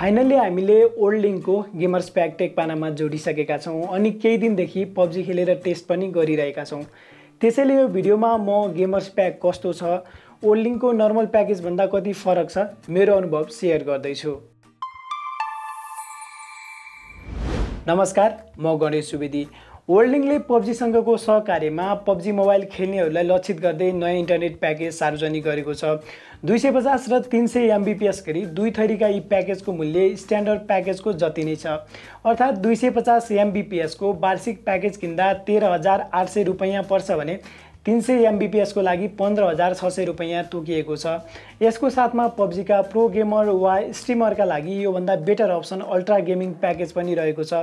finally हामीले ओल्ड लिङ्कको गेमर्स प्याक टेक पानामा जोडिसकेका छौँ अनि केही दिनदेखि पब्जी खेलेर टेस्ट पनि गरिरहेका छौँ त्यसैले यो भिडियोमा म गेमर्स प्याक कस्तो छ ओल्ड लिङ्कको नर्मल प्याकेजभन्दा कति फरक छ मेरो अनुभव सेयर गर्दैछु नमस्कार म गणेश सुवेदी वर्ल्डिङले पब्जीसँगको सहकार्यमा पब्जी मोबाइल खेल्नेहरूलाई लक्षित गर्दै नयाँ इन्टरनेट प्याकेज सार्वजनिक गरेको छ दुई सय पचास र तिन सय एमबिपिएस गरी दुई थरीका यी प्याकेजको मूल्य स्ट्यान्डर्ड प्याकेजको जति नै छ अर्थात् दुई सय पचास एमबिपिएसको वार्षिक प्याकेज किन्दा तेह्र हजार आठ सय रुपियाँ पर्छ भने तिन सय एमबिपिएसको लागि पन्ध्र हजार छ सय रुपियाँ तोकिएको छ यसको साथमा पब्जीका प्रो गेमर वा स्ट्रिमरका लागि योभन्दा better option ultra gaming package पनि रहेको छ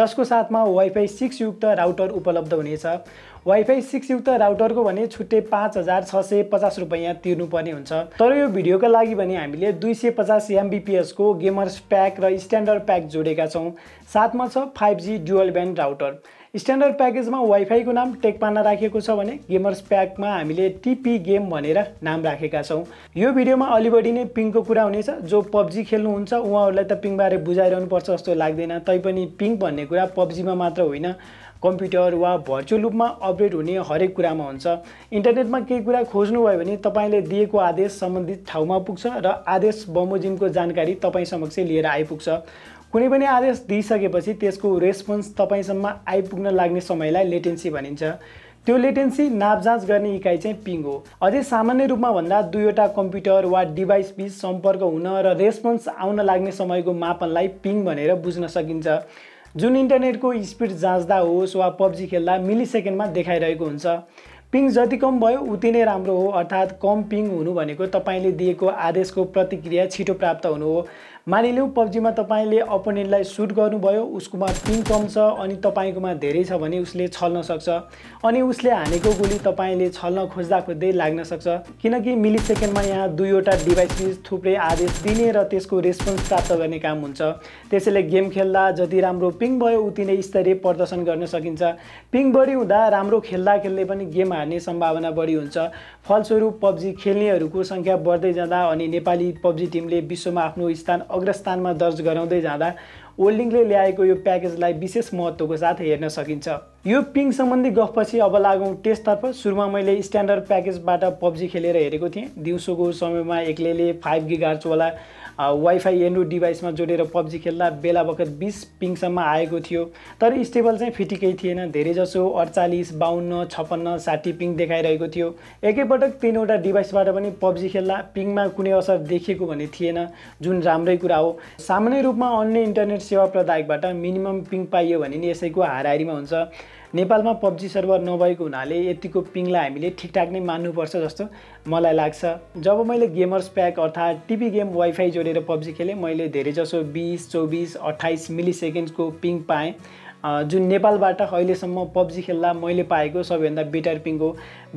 जसको साथमा वाइफाई सिक्सयुक्त राउटर उपलब्ध हुनेछ वाइफाई सिक्सयुक्त राउटरको भने छुट्टै पाँच हजार छ सय पचास रुपियाँ तिर्नुपर्ने हुन्छ तर यो भिडियोका लागि भने हामीले दुई सय पचास एमबिपिएसको गेमर्स प्याक र स्ट्यान्डर्ड प्याक जोडेका छौँ साथमा छ five G dual band router standard प्याकेजमा वाइफाईको नाम टेकपाना राखिएको छ भने गेमर्स प्याकमा हामीले टिपी गेम भनेर नाम राखेका छौँ यो भिडियोमा अलि बढी नै पिङ्कको कुरा हुनेछ जो पब्जी खेल्नुहुन्छ उहाँहरूलाई त पिङबारे बुझाइरहनुपर्छ जस्तो लाग्दैन तैपनि पिङ्क भन्ने कुरा पब्जीमा मात्र होइन कम्प्युटर वा भर्चुअल रूपमा अपडेट हुने हरेक कुरामा हुन्छ इन्टरनेटमा केही कुरा खोज्नुभयो भने तपाईँले दिएको आदेश सम्बन्धित ठाउँमा पुग्छ र आदेश बमोजिमको जानकारी तपाईँ समक्ष लिएर आइपुग्छ कुनै पनि आदेश दिइसकेपछि त्यसको रेस्पोन्स तपाईँसम्म आइपुग्न लाग्ने समयलाई लेटेन्सी भनिन्छ त्यो लेटेन्सी नापजाँच गर्ने इकाइ चाहिँ पिङ हो अझै सामान्य रूपमा भन्दा दुईवटा कम्प्युटर वा डिभाइस बिच सम्पर्क हुन र रेस्पोन्स आउन लाग्ने समयको मापनलाई पिङ भनेर बुझ्न सकिन्छ जुन इन्टरनेटको स्पिड जाँच्दा होस् वा पब्जी खेल्दा मिली सेकेन्डमा देखाइरहेको हुन्छ पिङ जति कम भयो उति नै राम्रो हो अर्थात् कम पिङ हुनु भनेको तपाईँले दिएको आदेशको प्रतिक्रिया छिटो प्राप्त हुनु हो मानिलिउँ पब्जीमा तपाईँले अपोनेन्टलाई सुट गर्नुभयो उसकोमा पिङ कम छ अनि तपाईँकोमा धेरै छ भने उसले छल्न सक्छ अनि उसले हानेको गोली तपाईँले छल्न खोज्दा खोज्दै लाग्न सक्छ किनकि मिली सेकेन्डमा यहाँ दुईवटा डिभाइसिस थुप्रै आदेश दिने र त्यसको रेस्पोन्स प्राप्त गर्ने काम हुन्छ त्यसैले गेम खेल्दा जति राम्रो पिङ भयो उति नै स्तरीय प्रदर्शन गर्न सकिन्छ पिङ बढी हुँदा राम्रो खेल्दा खेल्दै पनि गेम हार्ने सम्भावना बढी हुन्छ फलस्वरूप पब्जी खेल्नेहरूको सङ्ख्या बढ्दै जाँदा अनि नेपाली पब्जी टिमले विश्वमा आफ्नो स्थान अग्रस्थानमा दर्ज गराउँदै जाँदा ओल्डिङले ल्याएको यो प्याकेजलाई विशेष महत्त्वको साथ हेर्न सकिन्छ यो पिङ सम्बन्धी गफपछि अब लागौँ टेस्टतर्फ सुरुमा मैले स्ट्यान्डर्ड प्याकेजबाट पब्जी खेलेर हेरेको थिएँ दिउँसोको समयमा एक्लैले फाइभ गिगार्चवाला वाइफाई एन्ड्रोइड डिभाइसमा जोडेर पब्जी खेल्दा बेला बखत बिस पिङसम्म आएको थियो तर स्टेबल चाहिँ फिटिकै थिएन धेरै जसो अडचालिस बाहन्न छप्पन्न साठी पिङ देखाइरहेको थियो एकैपटक तिनवटा डिभाइसबाट पनि पब्जी खेल्दा पिङमा कुनै असर देखिएको भने थिएन जुन राम्रै कुरा हो सामान्य रूपमा अन्य इन्टरनेट सेवा प्रदायकबाट मिनिमम पिङ पाइयो भने नि यसैको हाराहारीमा हुन्छ नेपालमा पब्जी सर्भर नभएको हुनाले यतिको पिङलाई हामीले ठिकठाक नै मान्नुपर्छ जस्तो मलाई लाग्छ जब मैले गेमर्स प्याक अर्थात् टिभी गेम वाइफाई जोडेर पब्जी खेलेँ मैले धेरैजसो बिस चौबिस अट्ठाइस मिली सेकेन्ड्सको पिङ पाएँ जुन नेपालबाट अहिलेसम्म पब्जी खेल्दा मैले पाएको सबैभन्दा बेटर पिङ हो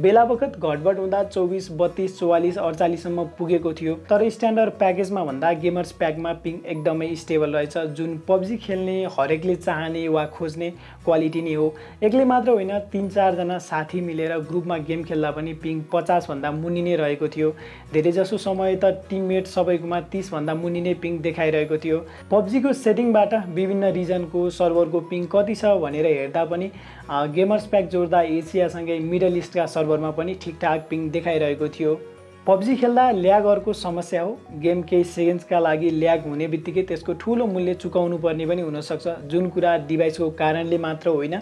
बेला बखत घटबट हुँदा चौबिस बत्तिस चौवालिस अडचालिससम्म पुगेको थियो तर स्ट्यान्डर्ड प्याकेजमा भन्दा गेमर्स प्याकमा पिङ एकदमै स्टेबल रहेछ जुन पब्जी खेल्ने हरेकले चाहने वा खोज्ने क्वालिटी नै हो एक्लै मात्र होइन तिन चारजना साथी मिलेर ग्रुपमा गेम खेल्दा पनि पिङ पचासभन्दा मुनि नै रहेको थियो धेरैजसो समय त टिममेट सबैकोमा तिसभन्दा मुनि नै पिङ देखाइरहेको थियो पब्जीको सेटिङबाट विभिन्न रिजनको सर्भरको पिङ कति छ भनेर हेर्दा पनि गेमर्स प्याक जोड्दा एसियासँगै मिडल इस्टका सर्भरमा पनि ठिकठाक पिङ देखाइरहेको थियो पब्जी खेल्दा ल्याग अर्को समस्या हो गेम केही सेकेन्ड्सका लागि ल्याग हुने बित्तिकै त्यसको ठुलो मूल्य चुकाउनु पर्ने पनि हुनसक्छ जुन कुरा डिभाइसको कारणले मात्र होइन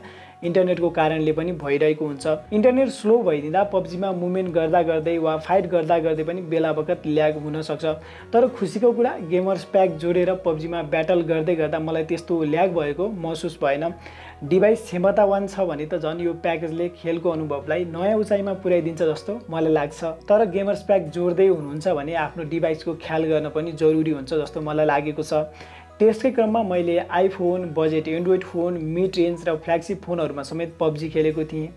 इन्टरनेटको कारणले पनि भइरहेको हुन्छ इन्टरनेट स्लो भइदिँदा पब्जीमा मुभमेन्ट गर्दा गर्दै वा फाइट गर्दा गर्दै पनि बेला बखत ल्याग हुनसक्छ तर खुसीको कुरा गेमर्स प्याक जोडेर पब्जीमा ब्याटल गर्दै गर्दा मलाई त्यस्तो ल्याग भएको महसुस भएन डिभाइस क्षमतावान छ भने त झन् यो प्याकेजले खेलको अनुभवलाई नयाँ उचाइमा पुर्याइदिन्छ जस्तो मलाई लाग्छ तर गेमर्स प्याक जोड्दै हुनुहुन्छ भने आफ्नो डिभाइसको ख्याल गर्न पनि जरुरी हुन्छ जस्तो मलाई लागेको छ त्यसकै क्रममा मैले iPhone budget Android phone mid range र फ्ल्यागसिप फोनहरूमा समेत पब्जी खेलेको थिएँ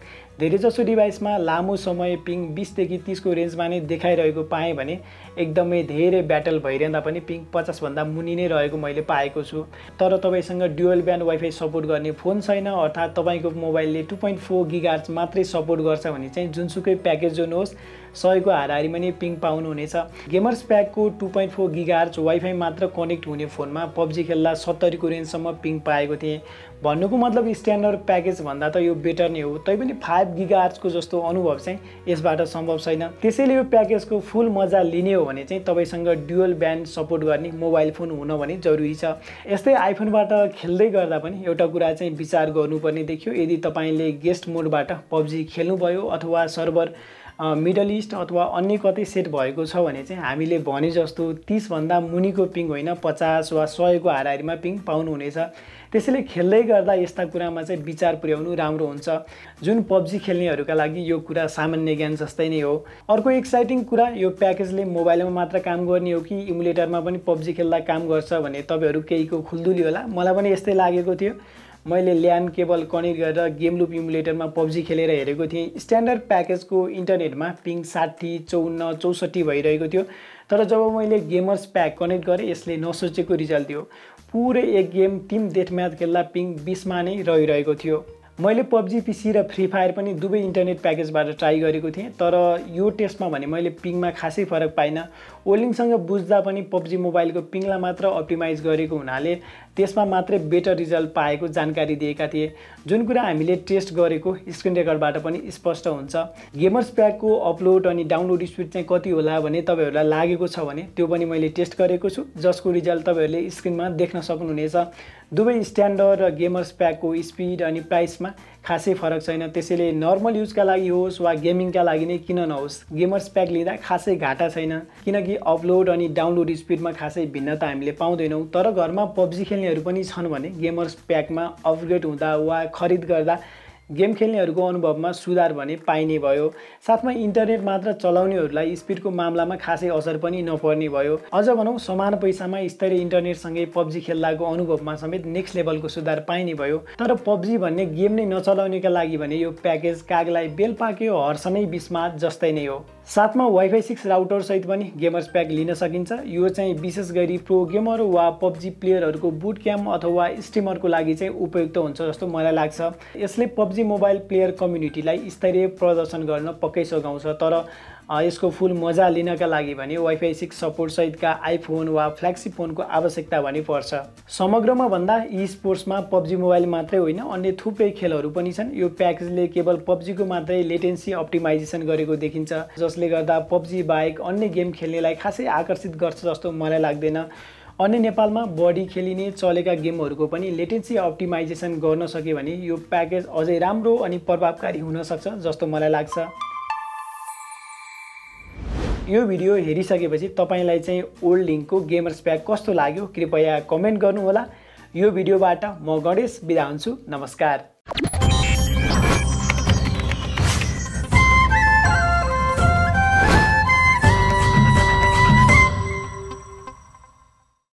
धेरैजसो डिभाइसमा लामो समय पिङ बिसदेखि तिसको रेन्जमा नै देखाइरहेको पाएँ भने एकदमै धेरै ब्याटल भइरहँदा पनि पिङ पचासभन्दा मुनि नै रहेको मैले पाएको छु तर तपाईँसँग डुएल ब्यान्ड वाइफाई सपोर्ट गर्ने फोन छैन अर्थात् तपाईँको मोबाइलले टु पोइन्ट फोर गिगार्ज मात्रै सपोर्ट गर्छ भने चाहिँ जुनसुकै प्याकेज जोड्नुहोस् सयको हाराहारीमा नै पिङ पाउनुहुनेछ गेमर्स प्याकको two point four gigahertz wifi मात्र कनेक्ट हुने फोनमा पब्जी खेल्दा सत्तरीको रेन्जसम्म पिङ पाएको थिएँ भन्नुको मतलब स्ट्यान्डर्ड प्याकेजभन्दा त यो बेटर नै हो तैपनि फाइभ फाइभ आर्चको जस्तो अनुभव चाहिँ यसबाट सम्भव छैन त्यसैले यो प्याकेजको फुल मजा लिने हो भने चाहिँ तपाईँसँग डुअल ब्यान्ड सपोर्ट गर्ने मोबाइल फोन हुन भने जरुरी छ यस्तै आइफोनबाट खेल्दै गर्दा पनि एउटा कुरा चाहिँ विचार गर्नुपर्ने देखियो यदि तपाईँले गेस्ट मोडबाट पब्जी खेल्नुभयो अथवा सर्भर मिडल इस्ट अथवा अन्य कतै सेट भएको छ भने चाहिँ हामीले भने जस्तो तिसभन्दा मुनिको पिङ होइन पचास वा सयको हाराहारीमा पिङ पाउनुहुनेछ त्यसैले खेल्दै गर्दा यस्ता कुरामा चाहिँ विचार पुर्याउनु राम्रो हुन्छ जुन पब्जी खेल्नेहरूका लागि यो कुरा सामान्य ज्ञान जस्तै नै हो अर्को एक्साइटिङ कुरा यो प्याकेजले मोबाइलमा मात्र काम गर्ने हो कि इमुलेटरमा पनि पब्जी खेल्दा काम गर्छ भने तपाईँहरू केहीको खुल्दुली होला मलाई पनि यस्तै लागेको थियो मैले ल्यान केबल कनेक्ट गरेर गेम लुप इमुलेटरमा पब्जी खेलेर हेरेको थिएँ स्ट्यान्डर्ड प्याकेजको इन्टरनेटमा पिङ साठी चौन्न चौसठी भइरहेको थियो तर जब मैले गेमर्स प्याक कनेक्ट गरेँ यसले नसोचेको रिजल्ट दियो पुरै एक गेम टिम डेथ म्याच खेल्दा पिङ बिसमा नै रहिरहेको थियो मैले पब्जी पिसी र फ्री फायर पनि दुवै इन्टरनेट प्याकेजबाट ट्राई गरेको थिएँ तर यो टेस्टमा भने मैले पिङमा खासै फरक पाइनँ ओलिङसँग बुझ्दा पनि पब्जी मोबाइलको पिङलाई मात्र अप्टिमाइज गरेको हुनाले त्यसमा मात्रै बेटर रिजल्ट पाएको जानकारी दिएका थिए जुन कुरा हामीले टेस्ट गरेको स्क्रिन रेकर्डबाट पनि स्पष्ट हुन्छ गेमर्स प्याकको अपलोड अनि डाउनलोड स्पिड चाहिँ कति होला भने तपाईँहरूलाई लागेको छ भने त्यो पनि मैले टेस्ट गरेको छु जसको रिजल्ट तपाईँहरूले स्क्रिनमा देख्न सक्नुहुनेछ दुवै स्ट्यान्डर्ड र गेमर्स प्याकको स्पिड अनि प्राइसमा खासै फरक छैन त्यसैले नर्मल युजका लागि होस् वा गेमिङका लागि नै किन नहोस् गेमर्स प्याक लिँदा खासै घाटा छैन किनकि अपलोड अनि डाउनलोड स्पिडमा खासै भिन्नता हामीले पाउँदैनौँ तर घरमा पब्जी खेल्ने खेल्नेहरू पनि छन् भने गेमर्स प्याकमा अपग्रेड हुँदा वा खरिद गर्दा गेम खेल्नेहरूको अनुभवमा सुधार भने पाइने भयो साथमा इन्टरनेट मात्र चलाउनेहरूलाई स्पिडको मामलामा खासै असर पनि नपर्ने भयो अझ भनौँ समान पैसामा स्तरीय इन्टरनेटसँगै पब्जी खेल्दाको अनुभवमा समेत नेक्स्ट लेभलको सुधार पाइने भयो तर पब्जी भन्ने गेम नै नचलाउनेका लागि भने यो प्याकेज कागलाई बेल पाक्यो हर्ष नै बिस्मात जस्तै नै हो साथमा वाइफाई सिक्स राउटरसहित पनि गेमर्स प्याक लिन सकिन्छ यो चाहिँ विशेष गरी प्रो गेमर वा पब्जी प्लेयरहरूको बुट क्याम्प अथवा स्ट्रिमरको लागि चाहिँ उपयुक्त हुन्छ जस्तो मलाई लाग्छ यसले पब्जी मोबाइल प्लेयर कम्युनिटीलाई स्तरीय प्रदर्शन गर्न पक्कै सघाउँछ तर यसको फुल मजा लिनका लागि भने वाइफाई सिक्स सपोर्टसहितका आइफोन वा फ्ल्याक्सी फोनको आवश्यकता भने पर्छ समग्रमा भन्दा यी स्पोर्ट्समा पब्जी मोबाइल मात्रै होइन अन्य थुप्रै खेलहरू पनि छन् यो प्याकेजले केवल पब्जीको मात्रै लेटेन्सी अप्टिमाइजेसन गरेको देखिन्छ जसले गर्दा पब्जी बाहेक अन्य गेम खेल्नेलाई खासै आकर्षित गर्छ जस्तो मलाई लाग्दैन अन्य नेपालमा बडी खेलिने चलेका गेमहरूको पनि लेटेन्सी अप्टिमाइजेसन गर्न सक्यो भने यो प्याकेज अझै राम्रो अनि प्रभावकारी हुनसक्छ जस्तो मलाई लाग्छ यो भिडियो हेरिसकेपछि तपाईँलाई चाहिँ ओल्ड लिङ्कको गेमर्स प्याक कस्तो लाग्यो कृपया कमेन्ट गर्नुहोला यो भिडियोबाट म गणेश बिदा हुन्छु नमस्कार